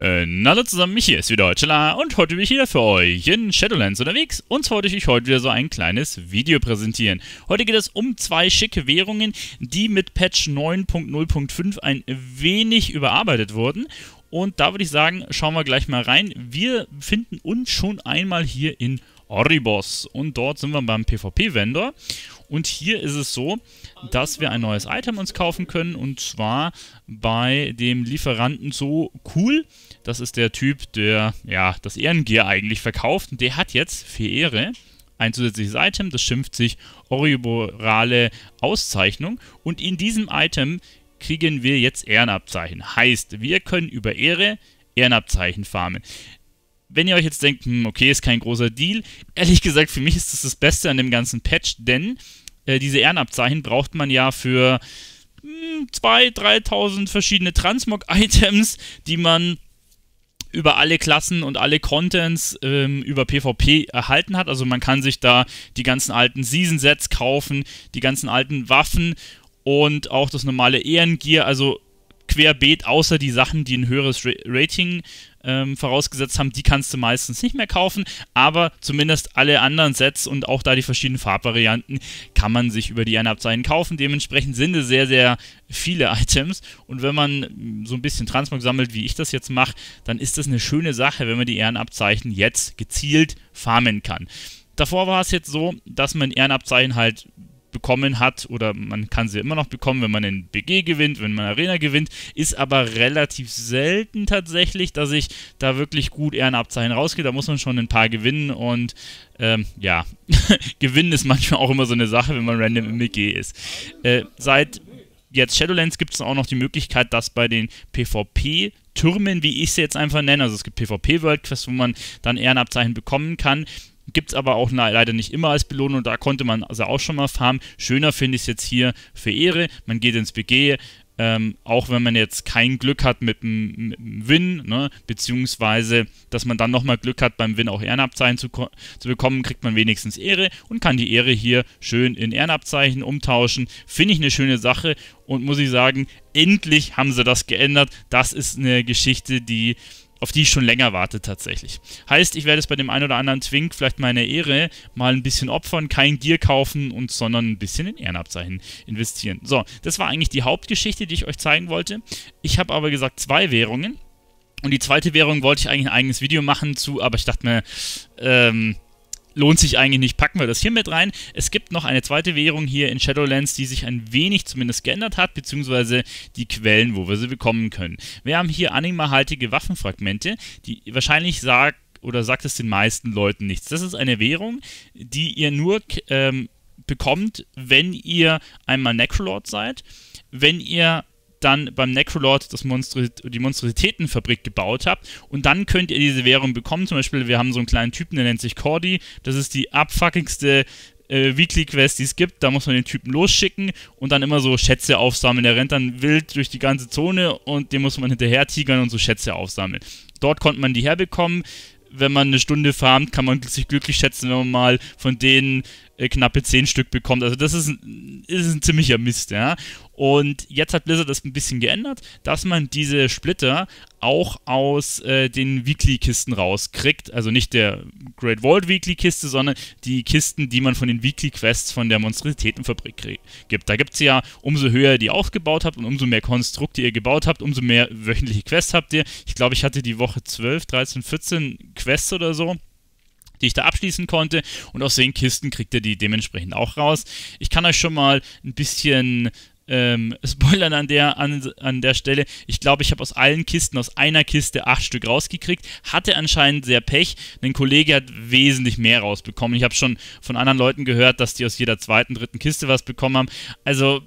Na hallo zusammen, mich hier ist wieder Heuchela und heute bin ich wieder für euch in Shadowlands unterwegs und zwar wollte ich euch heute wieder so ein kleines Video präsentieren. Heute geht es um zwei schicke Währungen, die mit Patch 9.0.5 ein wenig überarbeitet wurden und da würde ich sagen, schauen wir gleich mal rein. Wir finden uns schon einmal hier in Oribos und dort sind wir beim PvP-Vendor und hier ist es so, dass wir ein neues Item uns kaufen können und zwar bei dem Lieferanten so cool. Das ist der Typ, der ja das Ehrengear eigentlich verkauft und der hat jetzt für Ehre ein zusätzliches Item, das schimpft sich Oriborale Auszeichnung und in diesem Item kriegen wir jetzt Ehrenabzeichen. Heißt, wir können über Ehre Ehrenabzeichen farmen wenn ihr euch jetzt denkt, hm, okay, ist kein großer Deal, ehrlich gesagt, für mich ist das das Beste an dem ganzen Patch, denn äh, diese Ehrenabzeichen braucht man ja für 2.000, hm, 3.000 verschiedene Transmog-Items, die man über alle Klassen und alle Contents ähm, über PvP erhalten hat. Also man kann sich da die ganzen alten Season-Sets kaufen, die ganzen alten Waffen und auch das normale Ehrengear. Also querbeet, außer die Sachen, die ein höheres Rating ähm, vorausgesetzt haben, die kannst du meistens nicht mehr kaufen, aber zumindest alle anderen Sets und auch da die verschiedenen Farbvarianten kann man sich über die Einabzeichen kaufen. Dementsprechend sind es sehr, sehr viele Items und wenn man so ein bisschen Transmog sammelt, wie ich das jetzt mache, dann ist das eine schöne Sache, wenn man die Ehrenabzeichen jetzt gezielt farmen kann. Davor war es jetzt so, dass man Ehrenabzeichen halt bekommen hat oder man kann sie immer noch bekommen, wenn man in BG gewinnt, wenn man Arena gewinnt, ist aber relativ selten tatsächlich, dass ich da wirklich gut Ehrenabzeichen rausgehe. Da muss man schon ein paar gewinnen und ähm, ja, gewinnen ist manchmal auch immer so eine Sache, wenn man random im BG ist. Äh, seit jetzt Shadowlands gibt es auch noch die Möglichkeit, dass bei den PvP Türmen, wie ich sie jetzt einfach nenne. Also es gibt PvP-World Quests, wo man dann Ehrenabzeichen bekommen kann. Gibt es aber auch na, leider nicht immer als Belohnung. Da konnte man also auch schon mal farmen. Schöner finde ich es jetzt hier für Ehre. Man geht ins BG. Ähm, auch wenn man jetzt kein Glück hat mit dem Win, ne, beziehungsweise dass man dann nochmal Glück hat, beim Win auch Ehrenabzeichen zu, zu, bekommen, kriegt man wenigstens Ehre und kann die Ehre hier schön in Ehrenabzeichen umtauschen. Finde ich eine schöne Sache und muss ich sagen, endlich haben sie das geändert. Das ist eine Geschichte, die auf die ich schon länger warte tatsächlich. Heißt, ich werde es bei dem einen oder anderen Twink vielleicht meine Ehre mal ein bisschen opfern, kein Gear kaufen und sondern ein bisschen in Ehrenabzeichen investieren. So, das war eigentlich die Hauptgeschichte, die ich euch zeigen wollte. Ich habe aber gesagt zwei Währungen und die zweite Währung wollte ich eigentlich ein eigenes Video machen zu, aber ich dachte mir, ähm, lohnt sich eigentlich nicht, packen wir das hier mit rein. Es gibt noch eine zweite Währung hier in Shadowlands, die sich ein wenig zumindest geändert hat, beziehungsweise die Quellen, wo wir sie bekommen können. Wir haben hier animahaltige Waffenfragmente, die wahrscheinlich sagt, oder sagt es den meisten Leuten nichts. Das ist eine Währung, die ihr nur ähm, bekommt, wenn ihr einmal Necrolord seid, wenn ihr dann beim Necrolord das Monstri die Monstrositätenfabrik gebaut habt. Und dann könnt ihr diese Währung bekommen. Zum Beispiel, wir haben so einen kleinen Typen, der nennt sich Cordy. Das ist die abfuckigste äh, Weekly Quest, die es gibt. Da muss man den Typen losschicken und dann immer so Schätze aufsammeln. Der rennt dann wild durch die ganze Zone und dem muss man hinterher tigern und so Schätze aufsammeln. Dort konnte man die herbekommen. Wenn man eine Stunde farmt, kann man sich glücklich schätzen, wenn man mal von denen äh, knappe 10 Stück bekommt. Also das ist ein, ist ein ziemlicher Mist, ja. Und jetzt hat Blizzard das ein bisschen geändert, dass man diese Splitter auch aus äh, den Weekly-Kisten rauskriegt. Also nicht der Great Vault Weekly-Kiste, sondern die Kisten, die man von den Weekly-Quests von der Monstrositätenfabrik gibt. Da gibt es ja, umso höher ihr die aufgebaut habt und umso mehr Konstrukte ihr gebaut habt, umso mehr wöchentliche Quests habt ihr. Ich glaube, ich hatte die Woche 12, 13, 14 Quests oder so die ich da abschließen konnte. Und aus den Kisten kriegt ihr die dementsprechend auch raus. Ich kann euch schon mal ein bisschen ähm, spoilern an der, an, an der Stelle. Ich glaube, ich habe aus allen Kisten, aus einer Kiste acht Stück rausgekriegt. Hatte anscheinend sehr Pech. Ein Kollege hat wesentlich mehr rausbekommen. Ich habe schon von anderen Leuten gehört, dass die aus jeder zweiten, dritten Kiste was bekommen haben. Also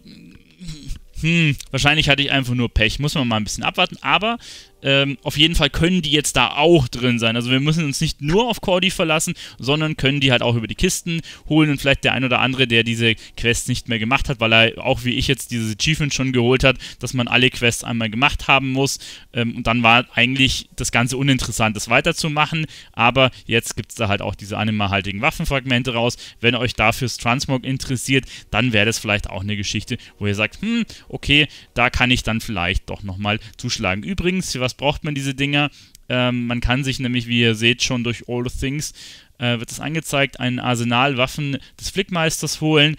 hm, wahrscheinlich hatte ich einfach nur Pech. Muss man mal ein bisschen abwarten. Aber ähm, auf jeden Fall können die jetzt da auch drin sein. Also wir müssen uns nicht nur auf Cordy verlassen, sondern können die halt auch über die Kisten holen und vielleicht der ein oder andere, der diese Quests nicht mehr gemacht hat, weil er auch wie ich jetzt dieses Achievement schon geholt hat, dass man alle Quests einmal gemacht haben muss. Ähm, und dann war eigentlich das Ganze uninteressant, das weiterzumachen. Aber jetzt gibt es da halt auch diese animalhaltigen Waffenfragmente raus. Wenn euch dafür Transmog interessiert, dann wäre das vielleicht auch eine Geschichte, wo ihr sagt, hm, okay, da kann ich dann vielleicht doch nochmal zuschlagen. Übrigens, was was braucht man diese Dinger? Ähm, man kann sich nämlich, wie ihr seht, schon durch All Things äh, wird es angezeigt, ein Arsenal Waffen des Flickmeisters holen.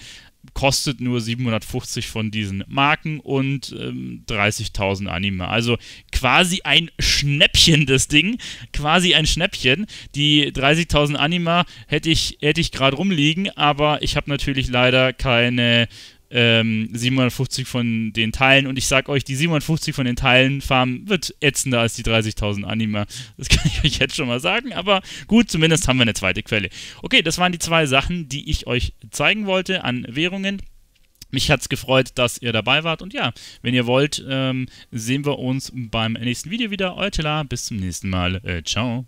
Kostet nur 750 von diesen Marken und ähm, 30.000 Anime. Also quasi ein Schnäppchen, das Ding. Quasi ein Schnäppchen. Die 30.000 Anima hätte ich, hätte ich gerade rumliegen, aber ich habe natürlich leider keine ähm, 750 von den Teilen. Und ich sag euch, die 750 von den Teilen farmen wird ätzender als die 30.000 Anima. Das kann ich euch jetzt schon mal sagen. Aber gut, zumindest haben wir eine zweite Quelle. Okay, das waren die zwei Sachen, die ich euch zeigen wollte an Währungen. Mich hat es gefreut, dass ihr dabei wart. Und ja, wenn ihr wollt, ähm, sehen wir uns beim nächsten Video wieder. Euer Tela, bis zum nächsten Mal. Äh, ciao.